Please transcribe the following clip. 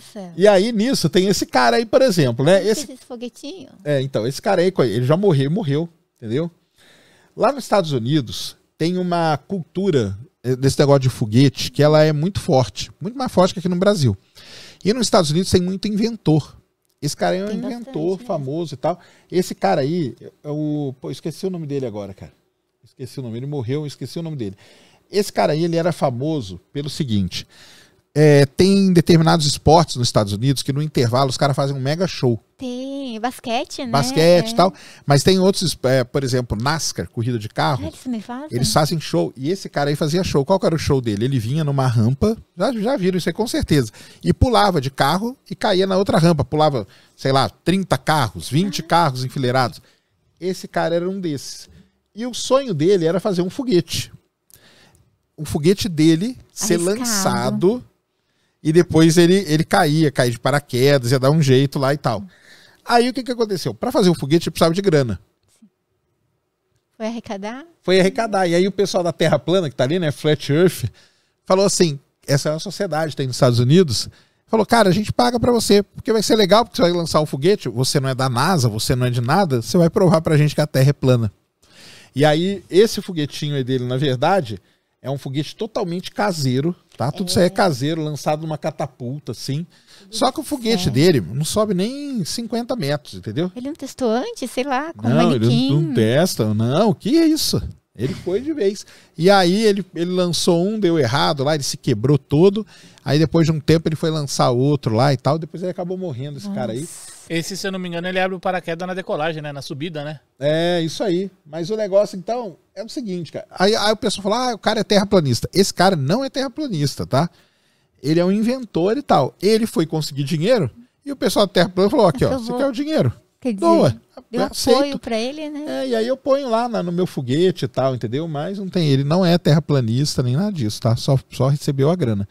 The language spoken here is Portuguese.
céu. E aí, nisso, tem esse cara aí, por exemplo, né? Esse, esse foguetinho. É, então, esse cara aí, ele já morreu, morreu, entendeu? Lá nos Estados Unidos, tem uma cultura eh, desse negócio de foguete que ela é muito forte, muito mais forte que aqui no Brasil. E nos Estados Unidos tem muito inventor. Esse cara aí é um tem inventor bastante, famoso e tal. Esse cara aí, é o, pô, esqueci o nome dele agora, cara. Esqueci o nome, ele morreu, esqueci o nome dele. Esse cara aí, ele era famoso pelo seguinte: é, tem determinados esportes nos Estados Unidos que no intervalo os caras fazem um mega show. Tem, basquete, né? Basquete e é. tal. Mas tem outros, é, por exemplo, NASCAR, corrida de carro. Ah, eles também fazem? Eles fazem show. E esse cara aí fazia show. Qual era o show dele? Ele vinha numa rampa, já, já viram isso aí com certeza. E pulava de carro e caía na outra rampa. Pulava, sei lá, 30 carros, 20 ah. carros enfileirados. Esse cara era um desses. E o sonho dele era fazer um foguete. O foguete dele Arriscado. ser lançado e depois ele, ele caía, caía de paraquedas, ia dar um jeito lá e tal. Aí o que, que aconteceu? Para fazer o foguete precisava de grana. Foi arrecadar? Foi arrecadar. E aí o pessoal da Terra Plana, que tá ali, né, Flat Earth, falou assim: essa é uma sociedade que tem nos Estados Unidos. Falou, cara, a gente paga para você, porque vai ser legal, porque você vai lançar um foguete, você não é da NASA, você não é de nada, você vai provar pra gente que a Terra é plana. E aí, esse foguetinho aí dele, na verdade, é um foguete totalmente caseiro, tá? Tudo é. isso aí é caseiro, lançado numa catapulta, assim. Só que o foguete é. dele não sobe nem 50 metros, entendeu? Ele não é testou antes, sei lá, com não, um Não, testa, não O Que é isso? Ele foi de vez. E aí ele, ele lançou um, deu errado lá, ele se quebrou todo. Aí depois de um tempo ele foi lançar outro lá e tal. Depois ele acabou morrendo, esse Nossa. cara aí. Esse, se eu não me engano, ele abre o paraquedas na decolagem, né? Na subida, né? É, isso aí. Mas o negócio, então, é o seguinte, cara. Aí, aí o pessoal fala, ah, o cara é terraplanista. Esse cara não é terraplanista, tá? Ele é um inventor e tal. Ele foi conseguir dinheiro e o pessoal da terra falou, aqui, ó, você quer o dinheiro? Quer dizer, Boa. deu apoio para ele, né? É, e aí eu ponho lá na, no meu foguete e tal, entendeu? Mas não tem, ele não é terraplanista nem nada disso, tá? Só, só recebeu a grana.